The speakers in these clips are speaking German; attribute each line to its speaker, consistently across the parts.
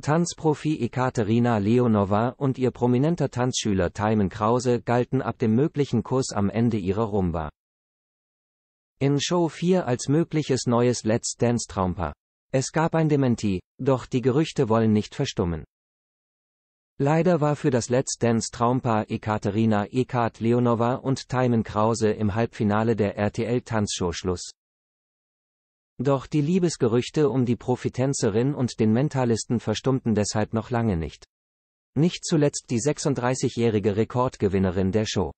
Speaker 1: Tanzprofi Ekaterina Leonova und ihr prominenter Tanzschüler Timon Krause galten ab dem möglichen Kuss am Ende ihrer Rumba. In Show 4 als mögliches neues Let's Dance Traumpaar. Es gab ein Dementi, doch die Gerüchte wollen nicht verstummen. Leider war für das Let's Dance Traumpaar Ekaterina Ekat Leonova und Timon Krause im Halbfinale der RTL Tanzshow Schluss. Doch die Liebesgerüchte um die Profitenzerin und den Mentalisten verstummten deshalb noch lange nicht. Nicht zuletzt die 36-jährige Rekordgewinnerin der Show.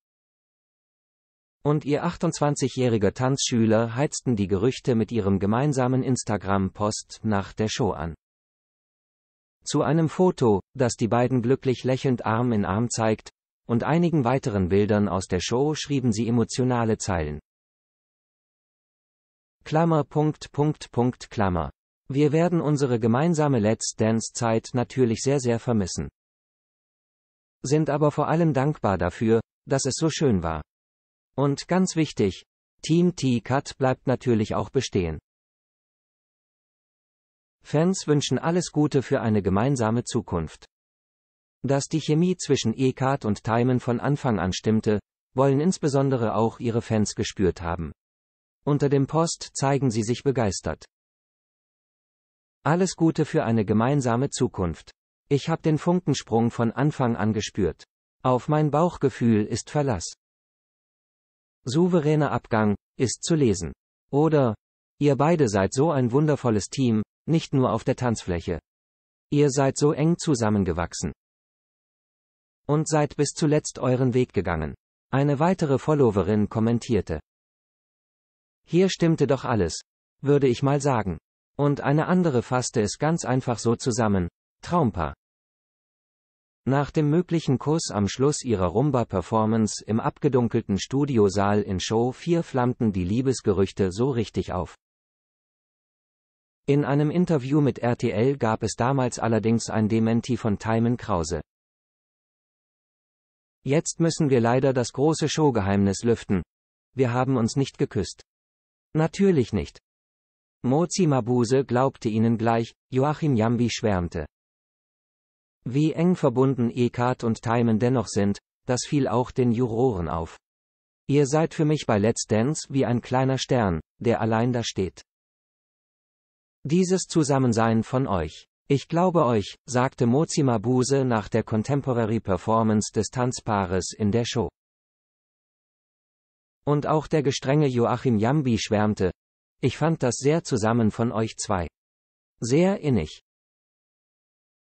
Speaker 1: Und ihr 28-jähriger Tanzschüler heizten die Gerüchte mit ihrem gemeinsamen Instagram-Post nach der Show an. Zu einem Foto, das die beiden glücklich lächelnd Arm in Arm zeigt, und einigen weiteren Bildern aus der Show schrieben sie emotionale Zeilen. Klammer Punkt Punkt Punkt Klammer. Wir werden unsere gemeinsame Let's Dance Zeit natürlich sehr sehr vermissen. Sind aber vor allem dankbar dafür, dass es so schön war. Und ganz wichtig, Team T-Cut bleibt natürlich auch bestehen. Fans wünschen alles Gute für eine gemeinsame Zukunft. Dass die Chemie zwischen e cut und Timon von Anfang an stimmte, wollen insbesondere auch ihre Fans gespürt haben. Unter dem Post zeigen sie sich begeistert. Alles Gute für eine gemeinsame Zukunft. Ich habe den Funkensprung von Anfang an gespürt. Auf mein Bauchgefühl ist Verlass. Souveräner Abgang ist zu lesen. Oder, ihr beide seid so ein wundervolles Team, nicht nur auf der Tanzfläche. Ihr seid so eng zusammengewachsen. Und seid bis zuletzt euren Weg gegangen. Eine weitere Followerin kommentierte. Hier stimmte doch alles, würde ich mal sagen. Und eine andere fasste es ganz einfach so zusammen. Traumpaar. Nach dem möglichen Kuss am Schluss ihrer Rumba-Performance im abgedunkelten Studiosaal in Show 4 flammten die Liebesgerüchte so richtig auf. In einem Interview mit RTL gab es damals allerdings ein Dementi von Timon Krause. Jetzt müssen wir leider das große Showgeheimnis lüften. Wir haben uns nicht geküsst. Natürlich nicht. Mozi Mabuse glaubte ihnen gleich, Joachim Jambi schwärmte. Wie eng verbunden Ekat und Timen dennoch sind, das fiel auch den Juroren auf. Ihr seid für mich bei Let's Dance wie ein kleiner Stern, der allein da steht. Dieses Zusammensein von euch. Ich glaube euch, sagte Mozi Mabuse nach der Contemporary Performance des Tanzpaares in der Show. Und auch der gestrenge Joachim Jambi schwärmte. Ich fand das sehr zusammen von euch zwei. Sehr innig.